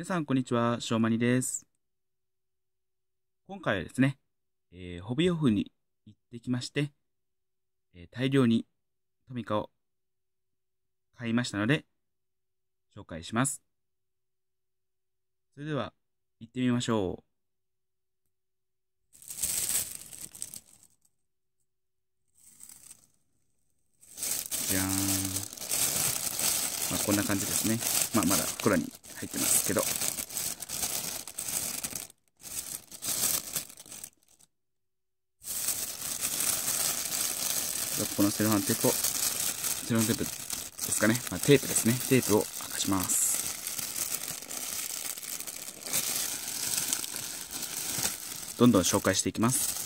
皆さん、こんにちは。しょうまにです。今回はですね、えー、ホビーオフに行ってきまして、えー、大量にトミカを買いましたので、紹介します。それでは、行ってみましょう。こんな感じですね。まあ、まだ袋に入ってますけど。このセロハンテープを、セロハンテープですかね。まあ、テープですね。テープを剥がします。どんどん紹介していきます。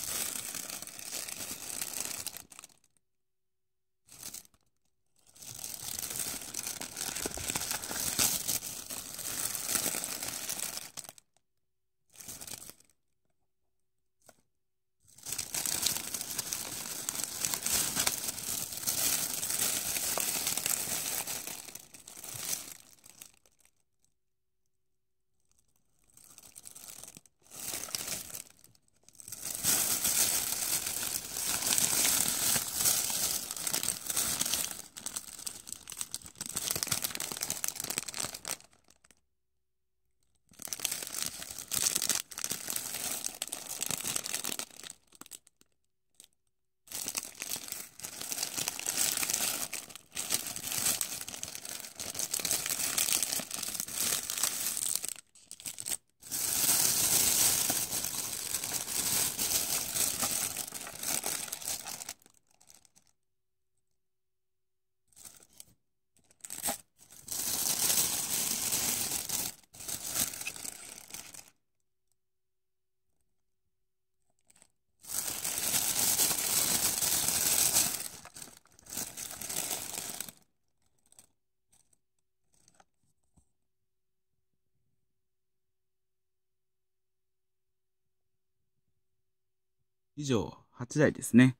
以上、8台ですね。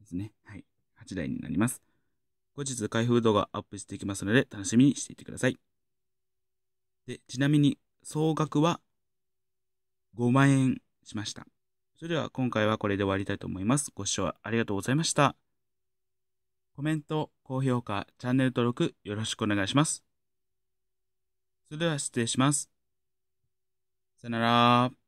ですね。はい。8台になります。後日開封動画アップしていきますので、楽しみにしていてください。で、ちなみに、総額は5万円しました。それでは今回はこれで終わりたいと思います。ご視聴ありがとうございました。コメント、高評価、チャンネル登録よろしくお願いします。それでは失礼します。さよなら。